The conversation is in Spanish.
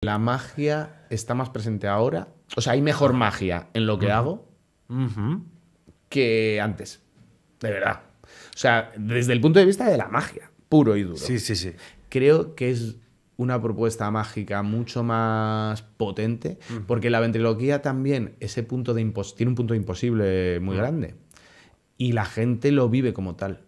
la magia está más presente ahora. O sea, hay mejor magia en lo que hago que antes. De verdad. O sea, desde el punto de vista de la magia, puro y duro. Sí, sí, sí. Creo que es una propuesta mágica mucho más potente, porque la ventriloquía también ese punto de tiene un punto de imposible muy grande. Y la gente lo vive como tal.